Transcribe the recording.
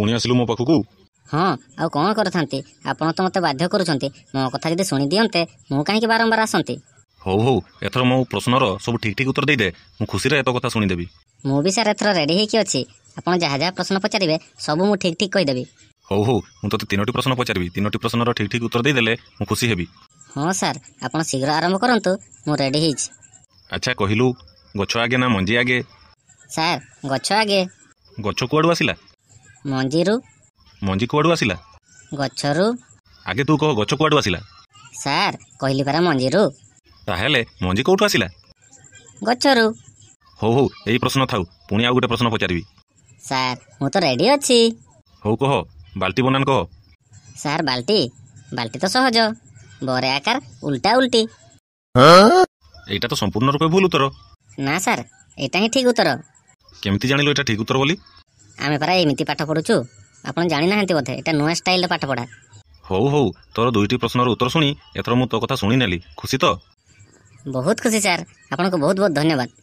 ପୁଣି ଆସିଲୁ ମୋ ପାଖକୁ ହଁ ଆଉ କ'ଣ କରିଥାନ୍ତି ଆପଣ ତ ମୋତେ ବାଧ୍ୟ କରୁଛନ୍ତି ମୋ କଥା ଯଦି ଶୁଣିଦିଅନ୍ତେ ମୁଁ କାହିଁକି ବାରମ୍ବାର ଆସନ୍ତି ହଉ ହଉ ଏଥର ମୋ ପ୍ରଶ୍ନର ସବୁ ଠିକ ଠିକ ଉତ୍ତର ଦେଇଦେ ମୁଁ ଖୁସିରେ ଏତ କଥା ଶୁଣିଦେବି ମୁଁ ବି ସାର୍ ଏଥର ରେଡ଼ି ହେଇକି ଅଛି ଆପଣ ଯାହା ଯାହା ପ୍ରଶ୍ନ ପଚାରିବେ ସବୁ ମୁଁ ଠିକ ଠିକ୍ କହିଦେବି ହଉ ହଉ ମୁଁ ତୋତେ ତିନୋଟି ପ୍ରଶ୍ନ ପଚାରିବି ତିନୋଟି ପ୍ରଶ୍ନର ଠିକ ଠିକ୍ ଉତ୍ତର ଦେଇଦେଲେ ମୁଁ ଖୁସି ହେବି ହଁ ସାର୍ ଆପଣ ଶୀଘ୍ର ଆରମ୍ଭ କରନ୍ତୁ ମୁଁ ରେଡ଼ି ହେଇଛି ଆଚ୍ଛା କହିଲୁ ଗଛ ଆଗେ ନା ମଞ୍ଜି ଆଗେ ସାର୍ ଗଛ ଆଗେ ଗଛ କୁଆଡ଼ୁ ଆସିଲା ମଞ୍ଜିରୁ ମଞ୍ଜି କୁଆଡ଼ୁ ଆସିଲା ଗଛରୁ ଆଗେ ତୁ କହ ଗଛ କୁଆଡ଼ୁ ଆସିଲା ସାର୍ କହିଲି ପରା ମଞ୍ଜିରୁ ତାହେଲେ ମଞ୍ଜି କେଉଁଠୁ ଆସିଲା ଗଛରୁ ହଉ ହଉ ଏଇ ପ୍ରଶ୍ନ ଥାଉ ପୁଣି ଆଉ ଗୋଟେ ପ୍ରଶ୍ନ ପଚାରିବି ସାର୍ ମୁଁ ତ ରେଡ଼ି ଅଛି ହଉ କହ ବାଲ୍ଟି ବନାନ କହ ସାର୍ ବାଲ୍ଟି ବାଲ୍ଟି ତ ସହଜ ବରେ ଆକାର ଉଲ୍ଟା ଉଲ୍ଟି ଏଇଟା ତ ସମ୍ପୂର୍ଣ୍ଣ ରୂପେ ଭୁଲ ଉତ୍ତର ନା ସାର୍ ଏଇଟା ହିଁ ଠିକ ଉତ୍ତର କେମିତି ଜାଣିଲୁ ଏଇଟା ଠିକ ଉତ୍ତର ବୋଲି ଆମେ ପରା ଏମିତି ପାଠ ପଢ଼ୁଛୁ ଆପଣ ଜାଣିନାହାନ୍ତି ବୋଧେ ଏଇଟା ନୂଆ ଷ୍ଟାଇଲ୍ର ପାଠ ପଢ଼ା ହଉ ହଉ ତୋର ଦୁଇଟି ପ୍ରଶ୍ନର ଉତ୍ତର ଶୁଣି ଏଥର ମୁଁ ତୋ କଥା ଶୁଣିନେଲି ଖୁସି ତ ବହୁତ ଖୁସି ସାର୍ ଆପଣଙ୍କୁ ବହୁତ ବହୁତ ଧନ୍ୟବାଦ